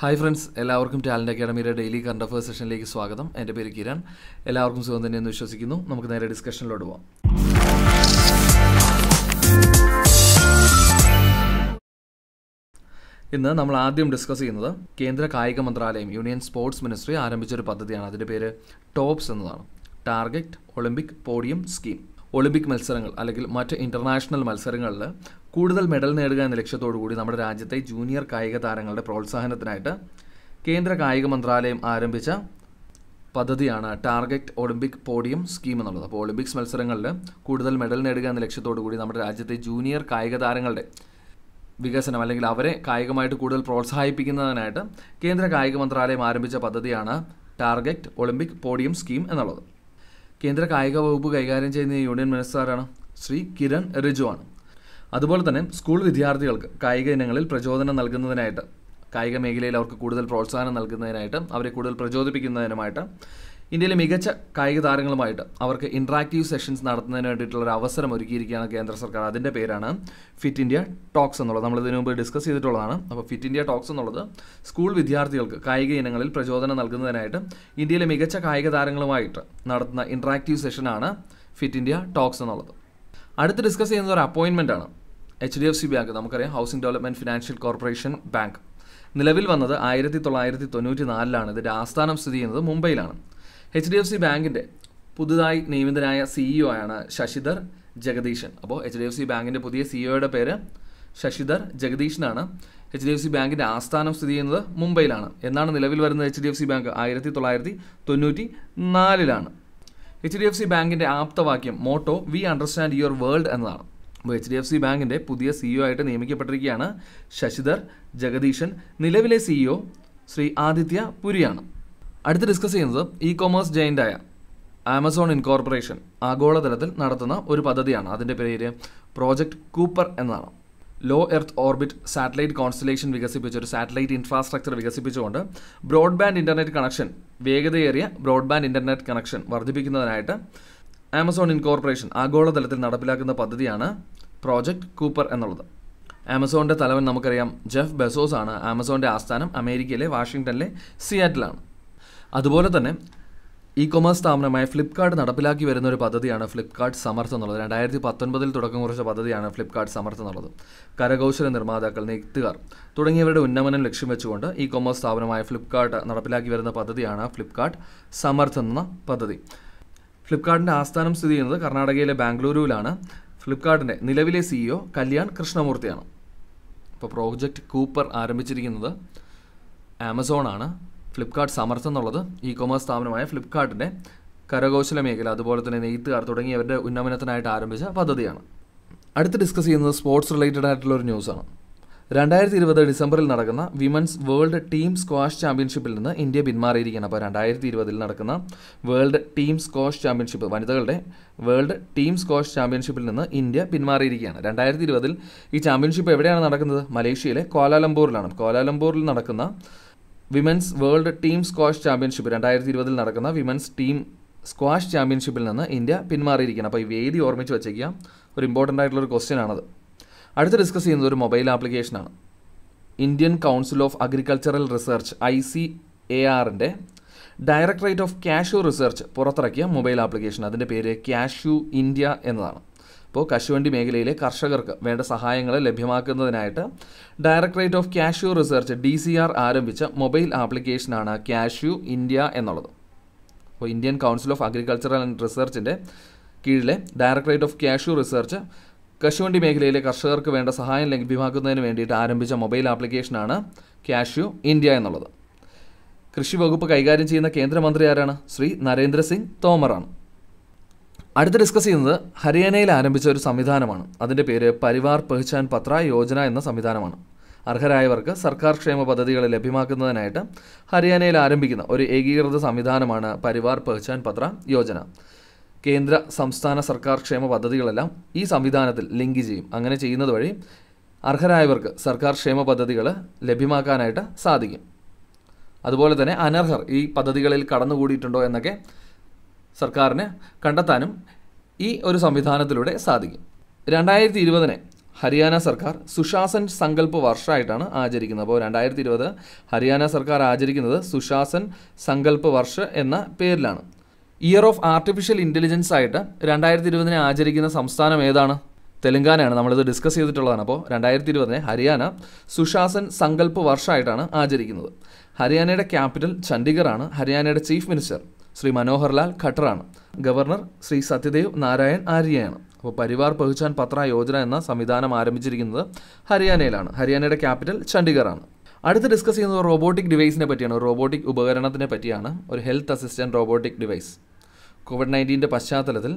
hi friends എല്ലാവർക്കും talent അക്കാഡമിയുടെ daily current affair സെഷനിലേക്ക് സ്വാഗതം എൻ്റെ പേര് കിരൺ എല്ലാവർക്കും സുഖം തന്നെയെന്ന് വിശ്വസിക്കുന്നു നമുക്ക് നേരെ ഡിസ്കഷനിലോട്ട് പോകാം ഇന്ന് നമ്മൾ ആദ്യം ഡിസ്കസ് ചെയ്യുന്നത് കേന്ദ്ര കായിക മന്ത്രാലയം യൂണിയൻ സ്പോർട്സ് മിനിസ്ട്രി ആരംഭിച്ച ഒരു പദ്ധതിയാണ് അതിൻ്റെ പേര് ടോപ്സ് എന്നതാണ് target Olympic podium scheme Olympic മത്സരങ്ങൾ അല്ലെങ്കിൽ മറ്റ് ഇൻ്റർനാഷണൽ മത്സരങ്ങളിൽ കൂടുതൽ മെഡൽ നേടുക എന്ന ലക്ഷ്യത്തോടു കൂടി നമ്മുടെ രാജ്യത്തെ ജൂനിയർ കായിക താരങ്ങളുടെ പ്രോത്സാഹനത്തിനായിട്ട് കേന്ദ്ര കായിക മന്ത്രാലയം ആരംഭിച്ച പദ്ധതിയാണ് ടാർഗറ്റ് ഒളിമ്പിക് പോഡിയം സ്കീം എന്നുള്ളത് അപ്പോൾ ഒളിമ്പിക്സ് മത്സരങ്ങളിൽ കൂടുതൽ മെഡൽ നേടുക എന്ന ലക്ഷ്യത്തോടു കൂടി നമ്മുടെ രാജ്യത്തെ ജൂനിയർ കായിക താരങ്ങളുടെ വികസനം അല്ലെങ്കിൽ അവരെ കായികമായിട്ട് കൂടുതൽ പ്രോത്സാഹിപ്പിക്കുന്നതിനായിട്ട് കേന്ദ്ര കായിക മന്ത്രാലയം ആരംഭിച്ച പദ്ധതിയാണ് ടാർഗറ്റ് ഒളിമ്പിക് പോഡിയം സ്കീം എന്നുള്ളത് കേന്ദ്ര കായിക വകുപ്പ് കൈകാര്യം ചെയ്യുന്ന യൂണിയൻ മിനിസ്റ്ററാണ് ശ്രീ കിരൺ റിജു ആണ് അതുപോലെ തന്നെ സ്കൂൾ വിദ്യാർത്ഥികൾക്ക് കായിക ഇനങ്ങളിൽ പ്രചോദനം നൽകുന്നതിനായിട്ട് കായിക മേഖലയിൽ അവർക്ക് കൂടുതൽ പ്രോത്സാഹനം നൽകുന്നതിനായിട്ട് അവരെ കൂടുതൽ പ്രചോദിപ്പിക്കുന്നതിനുമായിട്ട് ഇന്ത്യയിലെ മികച്ച കായിക താരങ്ങളുമായിട്ട് അവർക്ക് ഇൻട്രാക്റ്റീവ് സെഷൻസ് നടത്തുന്നതിന് വേണ്ടിയിട്ടുള്ള ഒരു അവസരം ഒരുക്കിയിരിക്കുകയാണ് കേന്ദ്ര സർക്കാർ അതിൻ്റെ പേരാണ് ഫിറ്റ് ഇന്ത്യ ടോക്സ് എന്നുള്ളത് നമ്മൾ ഇതിനു മുമ്പ് ഡിസ്കസ് ചെയ്തിട്ടുള്ളതാണ് അപ്പോൾ ഫിറ്റ് ഇന്ത്യ ടോക്സ് എന്നുള്ളത് സ്കൂൾ വിദ്യാർത്ഥികൾക്ക് കായിക ഇനങ്ങളിൽ പ്രചോദനം നൽകുന്നതിനായിട്ട് ഇന്ത്യയിലെ മികച്ച കായിക താരങ്ങളുമായിട്ട് നടത്തുന്ന ഇൻട്രാക്റ്റീവ് സെഷനാണ് ഫിറ്റ് ഇന്ത്യ ടോക്സ് എന്നുള്ളത് അടുത്ത് ഡിസ്കസ് ചെയ്യുന്നത് ഒരു അപ്പോയിൻമെൻ്റ് ആണ് എച്ച് ഡി എഫ് സി ബാങ്ക് നമുക്കറിയാം housing development financial corporation bank നിലവിൽ വന്നത് ആയിരത്തി തൊള്ളായിരത്തി തൊണ്ണൂറ്റി നാലിലാണ് ഇതിൻ്റെ ആസ്ഥാനം സ്ഥിതി ചെയ്യുന്നത് മുംബൈയിലാണ് എച്ച് ഡി എഫ് സി ബാങ്കിൻ്റെ പുതുതായി നിയമിതനായ സിഇഒ e ആണ് ശശിധർ ജഗദീശൻ അപ്പോൾ എച്ച് ഡി എഫ് സി ബാങ്കിൻ്റെ പുതിയ സിഇഒയുടെ e പേര് ശശിധർ ജഗദീഷനാണ് എച്ച് ഡി എഫ് സി ബാങ്കിൻ്റെ ആസ്ഥാനം സ്ഥിതി ചെയ്യുന്നത് മുംബൈയിലാണ് എന്നാണ് നിലവിൽ വരുന്ന എച്ച് ഡി എഫ് സി ബാങ്ക് ആയിരത്തി തൊള്ളായിരത്തി തൊണ്ണൂറ്റി നാലിലാണ് എച്ച് ഡി എഫ് സി ബാങ്കിൻ്റെ ആപ്തവാക്യം motto we understand your world എന്നതാണ് എച്ച് ഡി എഫ് സി ബാങ്കിൻ്റെ പുതിയ സിഇഒ e ആയിട്ട് നിയമിക്കപ്പെട്ടിരിക്കുകയാണ് ശശിധർ ജഗദീശൻ നിലവിലെ സിഇഒ e ശ്രീ ആദിത്യ പുരിയാണ് അടുത്ത് ഡിസ്കസ് ചെയ്യുന്നത് ഇ കൊമേഴ്സ് ജയിൻ്റായ ആമസോൺ ഇൻകോർപ്പറേഷൻ ആഗോളതലത്തിൽ നടത്തുന്ന ഒരു പദ്ധതിയാണ് അതിൻ്റെ പേര് പ്രോജക്റ്റ് കൂപ്പർ എന്നാണ് low earth orbit satellite constellation വികസിപ്പിച്ച ഒരു സാറ്റലൈറ്റ് ഇൻഫ്രാസ്ട്രക്ചർ വികസിപ്പിച്ചുകൊണ്ട് ബ്രോഡ്ബാൻഡ് ഇൻ്റർനെറ്റ് കണക്ഷൻ വേഗതയേറിയ ബ്രോഡ്ബാൻഡ് ഇൻ്റർനെറ്റ് കണക്ഷൻ വർദ്ധിപ്പിക്കുന്നതിനായിട്ട് ആമസോൺ ഇൻകോർപ്പറേഷൻ ആഗോളതലത്തിൽ നടപ്പിലാക്കുന്ന പദ്ധതിയാണ് പ്രോജക്റ്റ് കൂപ്പർ എന്നുള്ളത് ആമസോണിൻ്റെ തലവൻ നമുക്കറിയാം ജെഫ് ബെസോസ് ആണ് ആമസോണിൻ്റെ ആസ്ഥാനം അമേരിക്കയിലെ വാഷിങ്ടണിലെ സിയാറ്റിലാണ് അതുപോലെ തന്നെ ഇ കൊമേഴ്സ് സ്ഥാപനമായ ഫ്ലിപ്കാർട്ട് നടപ്പിലാക്കി വരുന്ന ഒരു പദ്ധതിയാണ് ഫ്ലിപ്കാർട്ട് സമർത്ത് എന്നുള്ളത് രണ്ടായിരത്തി പത്തൊൻപതിൽ തുടക്കം കുറിച്ച പദ്ധതിയാണ് ഫ്ലിപ്കാർട്ട് സമർത്ത് എന്നുള്ളത് കരകൗശല നിർമ്മാതാക്കൾ നെയ്ത്തുകാർ തുടങ്ങിയവരുടെ ഉന്നമനം ലക്ഷ്യം വെച്ചുകൊണ്ട് ഇ കൊമേഴ്സ് സ്ഥാപനമായ ഫ്ലിപ്കാർട്ട് നടപ്പിലാക്കി വരുന്ന പദ്ധതിയാണ് ഫ്ലിപ്കാർട്ട് സമർത്ത് എന്ന പദ്ധതി ഫ്ലിപ്കാർട്ടിൻ്റെ ആസ്ഥാനം സ്ഥിതി ചെയ്യുന്നത് കർണാടകയിലെ ബാംഗ്ലൂരുവിലാണ് ഫ്ലിപ്കാർട്ടിൻ്റെ നിലവിലെ സിഇഒ e കല്യാൺ കൃഷ്ണമൂർത്തിയാണ് ഇപ്പോൾ പ്രോജക്റ്റ് കൂപ്പർ ആരംഭിച്ചിരിക്കുന്നത് ആമസോണാണ് ഫ്ലിപ്കാർട്ട് സമർത്ഥം എന്നുള്ളത് ഇ കൊമേഴ്സ് സ്ഥാപനമായ ഫ്ലിപ്കാർട്ടിൻ്റെ കരകൗശല മേഖല അതുപോലെ തന്നെ നെയ്ത്തുകാർ തുടങ്ങിയവരുടെ ഉന്നമനത്തിനായിട്ട് ആരംഭിച്ച പദ്ധതിയാണ് അടുത്ത് ഡിസ്കസ് ചെയ്യുന്നത് സ്പോർട്സ് റിലേറ്റഡ് ആയിട്ടുള്ള ഒരു ന്യൂസാണ് രണ്ടായിരത്തി ഇരുപത് ഡിസംബറിൽ നടക്കുന്ന വിമൻസ് വേൾഡ് ടീം സ്ക്വാഷ് ചാമ്പ്യൻഷിപ്പിൽ നിന്ന് ഇന്ത്യ പിന്മാറിയിരിക്കുകയാണ് അപ്പോൾ രണ്ടായിരത്തി ഇരുപതിൽ നടക്കുന്ന വേൾഡ് ടീം സ്ക്വാഷ് ചാമ്പ്യൻഷിപ്പ് വനിതകളുടെ വേൾഡ് ടീം സ്ക്വാഷ് ചാമ്പ്യൻഷിപ്പിൽ നിന്ന് ഇന്ത്യ പിന്മാറിയിരിക്കുകയാണ് രണ്ടായിരത്തി ഇരുപതിൽ ഈ ചാമ്പ്യൻഷിപ്പ് എവിടെയാണ് നടക്കുന്നത് മലേഷ്യയിലെ കോലാലംപൂറിലാണ് കോലാലംപൂറിൽ നടക്കുന്ന women's world team squash championship രണ്ടായിരത്തി ഇരുപതിൽ നടക്കുന്ന വിമൻസ് ടീം സ്ക്വാഷ് ചാമ്പ്യൻഷിപ്പിൽ നിന്ന് ഇന്ത്യ പിന്മാറിയിരിക്കുകയാണ് അപ്പോൾ ഈ വേദി ഓർമ്മിച്ച് വെച്ചേക്കാം ഒരു ഇമ്പോർട്ടൻ്റ് ആയിട്ടുള്ള ഒരു ക്വസ്റ്റ്യൻ ആണത് അടുത്ത് ഡിസ്കസ് ചെയ്യുന്നത് ഒരു മൊബൈൽ ആപ്ലിക്കേഷനാണ് Indian council of agricultural research I C A ആറിൻ്റെ ഡയറക്ടറേറ്റ് ഓഫ് കാഷ്യൂ റിസർച്ച് പുറത്തിറക്കിയ മൊബൈൽ ആപ്ലിക്കേഷൻ അതിൻ്റെ പേര് കാഷ്യു ഇന്ത്യ എന്നതാണ് അപ്പോൾ കശുവണ്ടി മേഖലയിലെ കർഷകർക്ക് വേണ്ട സഹായങ്ങൾ ലഭ്യമാക്കുന്നതിനായിട്ട് directorate of cashew research D C R ആരംഭിച്ച മൊബൈൽ ആപ്ലിക്കേഷനാണ് കാഷ്യു ഇന്ത്യ എന്നുള്ളത് അപ്പോൾ Indian council of agricultural and റിസർച്ചിൻ്റെ കീഴിലെ ഡയറക്ടറേറ്റ് ഓഫ് കാഷ്യൂ റിസർച്ച് കശുവണ്ടി മേഖലയിലെ കർഷകർക്ക് വേണ്ട സഹായം ലഭ്യമാക്കുന്നതിന് വേണ്ടിയിട്ട് ആരംഭിച്ച മൊബൈൽ ആപ്ലിക്കേഷനാണ് ക്യാഷ്യു ഇന്ത്യ എന്നുള്ളത് കൃഷി വകുപ്പ് കൈകാര്യം ചെയ്യുന്ന കേന്ദ്രമന്ത്രി ആരാണ് ശ്രീ നരേന്ദ്ര സിംഗ് തോമറാണ് അടുത്ത് ഡിസ്കസ് ചെയ്യുന്നത് ഹരിയാനയിൽ ആരംഭിച്ച ഒരു സംവിധാനമാണ് അതിൻ്റെ പേര് പരിവാർ പെഹ്ചാൻ പത്ര യോജന എന്ന സംവിധാനമാണ് അർഹരായവർക്ക് സർക്കാർ ക്ഷേമ പദ്ധതികൾ ലഭ്യമാക്കുന്നതിനായിട്ട് ഹരിയാനയിൽ ആരംഭിക്കുന്ന ഒരു ഏകീകൃത സംവിധാനമാണ് പരിവാർ പെഹ്ചാൻ പത്ര യോജന കേന്ദ്ര സംസ്ഥാന സർക്കാർ ക്ഷേമ പദ്ധതികളെല്ലാം ഈ സംവിധാനത്തിൽ ലിങ്ക് ചെയ്യും അങ്ങനെ ചെയ്യുന്നത് വഴി അർഹരായവർക്ക് സർക്കാർ ക്ഷേമ പദ്ധതികൾ ലഭ്യമാക്കാനായിട്ട് സാധിക്കും അതുപോലെ തന്നെ അനർഹർ ഈ പദ്ധതികളിൽ കടന്നുകൂടിയിട്ടുണ്ടോ എന്നൊക്കെ സർക്കാരിന് കണ്ടെത്താനും ഈ ഒരു സംവിധാനത്തിലൂടെ സാധിക്കും രണ്ടായിരത്തി ഇരുപതിന് ഹരിയാന സർക്കാർ സുശാസൻ സങ്കല്പ് വർഷമായിട്ടാണ് ആചരിക്കുന്നത് അപ്പോൾ രണ്ടായിരത്തി ഇരുപത് ഹരിയാന സർക്കാർ ആചരിക്കുന്നത് സുശാസൻ സങ്കല്പ് വർഷ എന്ന പേരിലാണ് ഇയർ ഓഫ് ആർട്ടിഫിഷ്യൽ ഇൻ്റലിജൻസ് ആയിട്ട് രണ്ടായിരത്തി ഇരുപതിനെ ആചരിക്കുന്ന സംസ്ഥാനം ഏതാണ് തെലങ്കാനയാണ് നമ്മളിത് ഡിസ്കസ് ചെയ്തിട്ടുള്ളതാണ് അപ്പോൾ രണ്ടായിരത്തി ഇരുപതിനെ ഹരിയാന സുശാസൻ സങ്കല്പ് വർഷമായിട്ടാണ് ആചരിക്കുന്നത് ഹരിയാനയുടെ ക്യാപിറ്റൽ ചണ്ഡീഗറാണ് ഹരിയാനയുടെ ചീഫ് മിനിസ്റ്റർ ശ്രീ മനോഹർലാൽ ഖട്ടറാണ് ഗവർണർ ശ്രീ സത്യദേവ് നാരായൺ ആര്യയാണ് അപ്പോൾ പരിവാർ പഹുചാൻ പത്ര യോജന എന്ന സംവിധാനം ആരംഭിച്ചിരിക്കുന്നത് ഹരിയാനയിലാണ് ഹരിയാനയുടെ ക്യാപിറ്റൽ ചണ്ഡീഗറാണ് അടുത്ത് ഡിസ്കസ് ചെയ്യുന്നത് റോബോട്ടിക് ഡിവൈസിനെ പറ്റിയാണ് റോബോട്ടിക് ഉപകരണത്തിനെ പറ്റിയാണ് ഒരു health assistant robotic device covid നയൻറ്റീൻ്റെ പശ്ചാത്തലത്തിൽ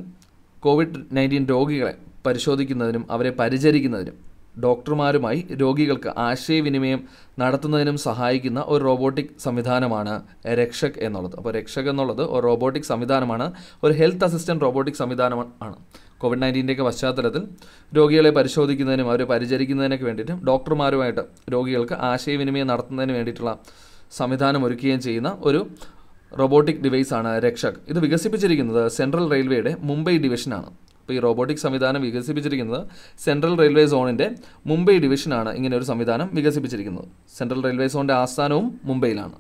കോവിഡ് നയൻറ്റീൻ രോഗികളെ പരിശോധിക്കുന്നതിനും അവരെ പരിചരിക്കുന്നതിനും ഡോക്ടർമാരുമായി രോഗികൾക്ക് ആശയവിനിമയം നടത്തുന്നതിനും സഹായിക്കുന്ന ഒരു റോബോട്ടിക് സംവിധാനമാണ് രക്ഷക് എന്നുള്ളത് അപ്പോൾ രക്ഷക് എന്നുള്ളത് ഒരു റോബോട്ടിക് സംവിധാനമാണ് ഒരു ഹെൽത്ത് അസിസ്റ്റൻറ്റ് റോബോട്ടിക് സംവിധാനമാണ് കോവിഡ് നയൻറ്റീൻ്റെയൊക്കെ പശ്ചാത്തലത്തിൽ രോഗികളെ പരിശോധിക്കുന്നതിനും അവരെ പരിചരിക്കുന്നതിനൊക്കെ വേണ്ടിയിട്ട് ഡോക്ടർമാരുമായിട്ട് രോഗികൾക്ക് ആശയവിനിമയം നടത്തുന്നതിന് വേണ്ടിയിട്ടുള്ള സംവിധാനം ഒരുക്കുകയും ചെയ്യുന്ന ഒരു റോബോട്ടിക് ഡിവൈസ് ആണ് രക്ഷക് ഇത് വികസിപ്പിച്ചിരിക്കുന്നത് സെൻട്രൽ റെയിൽവേയുടെ മുംബൈ ഡിവിഷനാണ് അപ്പോൾ ഈ റോബോട്ടിക് സംവിധാനം വികസിപ്പിച്ചിരിക്കുന്നത് സെൻട്രൽ റെയിൽവേ സോണിൻ്റെ മുംബൈ ഡിവിഷനാണ് ഇങ്ങനെ ഒരു സംവിധാനം വികസിപ്പിച്ചിരിക്കുന്നത് സെൻട്രൽ റെയിൽവേ സോണിൻ്റെ ആസ്ഥാനവും മുംബൈയിലാണ്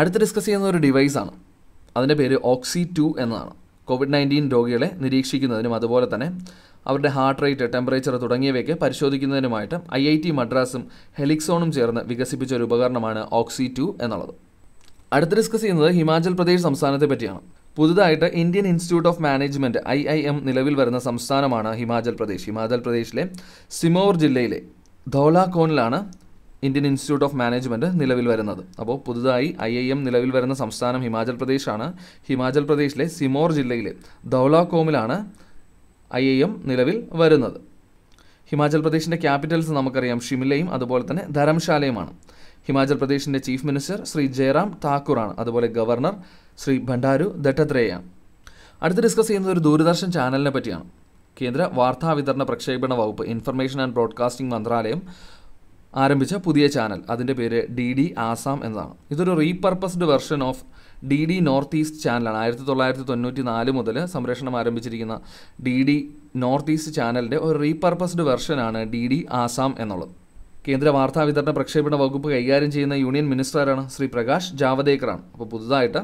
അടുത്ത് ഡിസ്കസ് ചെയ്യുന്ന ഒരു ഡിവൈസാണ് അതിൻ്റെ പേര് ഓക്സി ടു എന്നതാണ് കോവിഡ് നയൻറ്റീൻ രോഗികളെ നിരീക്ഷിക്കുന്നതിനും അതുപോലെ തന്നെ അവരുടെ ഹാർട്ട് റേറ്റ് ടെമ്പറേച്ചർ തുടങ്ങിയവയൊക്കെ പരിശോധിക്കുന്നതിനുമായിട്ട് ഐ ഐ ടി മദ്രാസും ഹെലിക്സോണും ചേർന്ന് വികസിപ്പിച്ച ഒരു ഉപകരണമാണ് ഓക്സി ടു എന്നുള്ളത് അടുത്ത് ഡിസ്കസ് ചെയ്യുന്നത് ഹിമാചൽ പ്രദേശ് സംസ്ഥാനത്തെ പറ്റിയാണ് പുതുതായിട്ട് Indian institute of management I I M നിലവിൽ വരുന്ന സംസ്ഥാനമാണ് ഹിമാചൽ പ്രദേശ് ഹിമാചൽ പ്രദേശിലെ സിമോർ ജില്ലയിലെ ധോലാകോണിലാണ് ഇന്ത്യൻ ഇൻസ്റ്റിറ്റ്യൂട്ട് ഓഫ് മാനേജ്മെൻറ്റ് നിലവിൽ വരുന്നത് അപ്പോൾ പുതുതായി ഐ ഐ എം നിലവിൽ വരുന്ന സംസ്ഥാനം ഹിമാചൽ പ്രദേശാണ് ഹിമാചൽ പ്രദേശിലെ സിമോർ ജില്ലയിലെ ധൗലാകോമിലാണ് ഐ ഐ എം നിലവിൽ വരുന്നത് ഹിമാചൽ പ്രദേശിൻ്റെ ക്യാപിറ്റൽസ് നമുക്കറിയാം ഷിംലയും അതുപോലെ തന്നെ ധരംശാലയുമാണ് ഹിമാചൽ പ്രദേശിന്റെ ചീഫ് മിനിസ്റ്റർ ശ്രീ ജയറാം താക്കൂറാണ് അതുപോലെ ഗവർണർ ശ്രീ ഭണ്ഡാരു ദത്തത്രേയ അടുത്ത് ഡിസ്കസ് ചെയ്യുന്നത് ഒരു ദൂരദർശൻ ചാനലിനെ പറ്റിയാണ് കേന്ദ്ര വാർത്താ വിതരണ പ്രക്ഷേപണ വകുപ്പ് ഇൻഫർമേഷൻ ആൻഡ് ബ്രോഡ്കാസ്റ്റിംഗ് മന്ത്രാലയം ആരംഭിച്ച പുതിയ ചാനൽ അതിൻ്റെ പേര് ഡി ഡി ആസാം എന്നതാണ് ഇതൊരു repurposed version of D D north east ചാനലാണ് ആയിരത്തി തൊള്ളായിരത്തി തൊണ്ണൂറ്റി നാല് മുതൽ സംരക്ഷണം ആരംഭിച്ചിരിക്കുന്ന ഡി ഡി നോർത്ത് ഈസ്റ്റ് ചാനലിൻ്റെ ഒരു റീപർപ്പസ്ഡ് വെർഷനാണ് ഡി ഡി ആസാം എന്നുള്ളത് കേന്ദ്ര വിതരണ പ്രക്ഷേപണ വകുപ്പ് കൈകാര്യം ചെയ്യുന്ന യൂണിയൻ മിനിസ്റ്ററാണ് ശ്രീ പ്രകാശ് ജാവദേക്കറാണ് അപ്പോൾ പുതുതായിട്ട്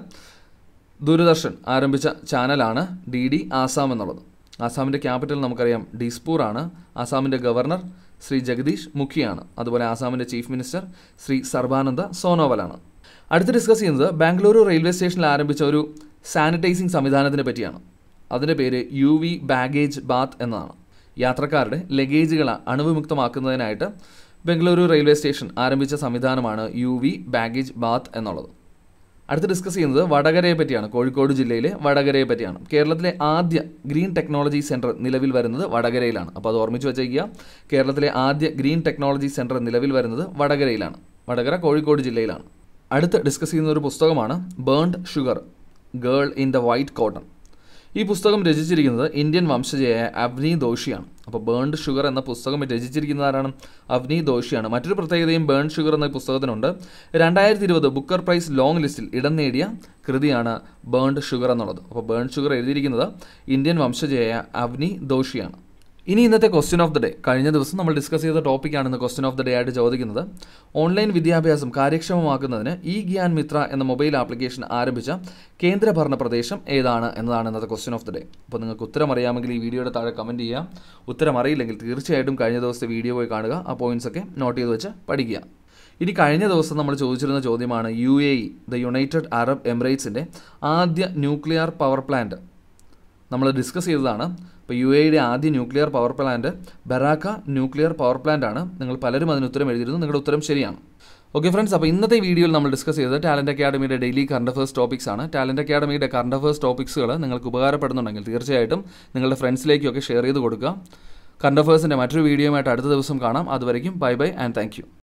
ദൂരദർശൻ ആരംഭിച്ച ചാനലാണ് ഡി ഡി ആസാം എന്നുള്ളത് ആസാമിൻ്റെ ക്യാപിറ്റൽ നമുക്കറിയാം ഡിസ്പൂർ ആണ് ആസാമിൻ്റെ ഗവർണർ ശ്രീ ജഗദീഷ് മുഖിയാണ് അതുപോലെ ആസാമിൻ്റെ ചീഫ് മിനിസ്റ്റർ ശ്രീ സർബാനന്ദ സോനോവലാണ് അടുത്ത് ഡിസ്കസ് ചെയ്യുന്നത് ബാംഗ്ലൂരു റെയിൽവേ സ്റ്റേഷനിൽ ആരംഭിച്ച ഒരു സാനിറ്റൈസിംഗ് സംവിധാനത്തിനെ പറ്റിയാണ് അതിൻ്റെ പേര് യു വി ബാഗേജ് ബാത്ത് എന്നതാണ് യാത്രക്കാരുടെ ലഗേജുകൾ അണുവിമുക്തമാക്കുന്നതിനായിട്ട് ബംഗളൂരു റെയിൽവേ സ്റ്റേഷൻ ആരംഭിച്ച സംവിധാനമാണ് യു വി ബാഗേജ് ബാത്ത് എന്നുള്ളത് അടുത്ത് ഡിസ്കസ് ചെയ്യുന്നത് വടകരയെ പറ്റിയാണ് കോഴിക്കോട് ജില്ലയിലെ വടകരയെ പറ്റിയാണ് കേരളത്തിലെ ആദ്യ ഗ്രീൻ ടെക്നോളജി സെൻറ്റർ നിലവിൽ വരുന്നത് വടകരയിലാണ് അപ്പോൾ അത് ഓർമ്മിച്ച് വെച്ചേക്കുക കേരളത്തിലെ ആദ്യ ഗ്രീൻ ടെക്നോളജി സെൻറ്റർ നിലവിൽ വരുന്നത് വടകരയിലാണ് വടകര കോഴിക്കോട് ജില്ലയിലാണ് അടുത്ത് ഡിസ്കസ് ചെയ്യുന്ന ഒരു പുസ്തകമാണ് burnt sugar girl in the white cotton ഈ പുസ്തകം രചിച്ചിരിക്കുന്നത് ഇന്ത്യൻ വംശജയായ അവ്നി ദോഷിയാണ് അപ്പോൾ ബേൺഡ് ഷുഗർ എന്ന പുസ്തകം രചിച്ചിരിക്കുന്നത് ആരാണ് അവ്നി ദോഷിയാണ് മറ്റൊരു പ്രത്യേകതയും ബേൺഡ് ഷുഗർ എന്ന പുസ്തകത്തിനുണ്ട് രണ്ടായിരത്തി ഇരുപത് ബുക്കർ പ്രൈസ് ലോങ് ലിസ്റ്റിൽ ഇടം നേടിയ കൃതിയാണ് ബേൺഡ് ഷുഗർ എന്നുള്ളത് അപ്പോൾ ബേൺഡ് ഷുഗർ എഴുതിയിരിക്കുന്നത് ഇന്ത്യൻ വംശജയായ അവ്നി ദോഷിയാണ് ഇനി ഇന്നത്തെ ക്വസ്റ്റ്യൻ ഓഫ് ദ ഡേ കഴിഞ്ഞ ദിവസം നമ്മൾ ഡിസ്കസ് ചെയ്ത ടോപ്പിക്കാണ് ഇന്ന് ക്വസ്റ്റ്യൻ ഓഫ് ദ ഡേ ആയിട്ട് ചോദിക്കുന്നത് ഓൺലൈൻ വിദ്യാഭ്യാസം കാര്യക്ഷമമാക്കുന്നതിന് ഇ ഗ്യാൻ മിത്ര എന്ന മൊബൈൽ ആപ്ലിക്കേഷൻ ആരംഭിച്ച കേന്ദ്ര ഭരണ പ്രദേശം ഏതാണ് എന്നതാണ് ഇന്നത്തെ ക്വസ്റ്റ്യൻ ഓഫ് ദ ഡേ അപ്പോൾ നിങ്ങൾക്ക് ഉത്തരം അറിയാമെങ്കിൽ ഈ വീഡിയോയുടെ താഴെ കമൻറ്റ് ചെയ്യാം ഉത്തരം അറിയില്ലെങ്കിൽ തീർച്ചയായിട്ടും കഴിഞ്ഞ ദിവസത്തെ വീഡിയോ പോയി കാണുക ആ പോയിന്റ്സ് ഒക്കെ നോട്ട് ചെയ്ത് വെച്ച് പഠിക്കുക ഇനി കഴിഞ്ഞ ദിവസം നമ്മൾ ചോദിച്ചിരുന്ന ചോദ്യമാണ് U A E the United Arab എമിറേറ്റ്സിൻ്റെ ആദ്യ ന്യൂക്ലിയർ പവർ പ്ലാന്റ് നമ്മൾ ഡിസ്കസ് ചെയ്തതാണ് ഇപ്പോൾ യു എയുടെ ആദ്യ nuclear power plant Barakah nuclear power plant ആണ് നിങ്ങൾ പലരും അതിന് ഉത്തരം എഴുതിയിരുന്നു നിങ്ങളുടെ ഉത്തരം ശരിയാണ് ഓക്കെ ഫ്രണ്ട്സ് അപ്പോൾ ഇന്നത്തെ വീഡിയോയിൽ നമ്മൾ ഡിസ്കസ് ചെയ്തത് ടാലൻറ്റ് അക്കാഡമിയുടെ ഡെയിലി കറണ്ട് അഫേഴ്സ് ടോപ്പിക്സ് ആണ് ടാലൻറ്റ് അക്കാഡമിയുടെ കറണ്ട് അഫേഴ്സ് ടോപ്പിക്സുകൾ നിങ്ങൾക്ക് ഉപകാരപ്പെടുന്നുണ്ടെങ്കിൽ തീർച്ചയായിട്ടും നിങ്ങളുടെ ഫ്രണ്ട്സിലേക്കൊക്കെ ഷെയർ ചെയ്ത് കൊടുക്കുക കറണ്ട് അഫേഴ്സിൻ്റെ മറ്റൊരു വീഡിയോയുമായിട്ട് അടുത്ത ദിവസം കാണാം അതുവരയ്ക്കും ബൈ ബൈ ആൻഡ് താങ്ക്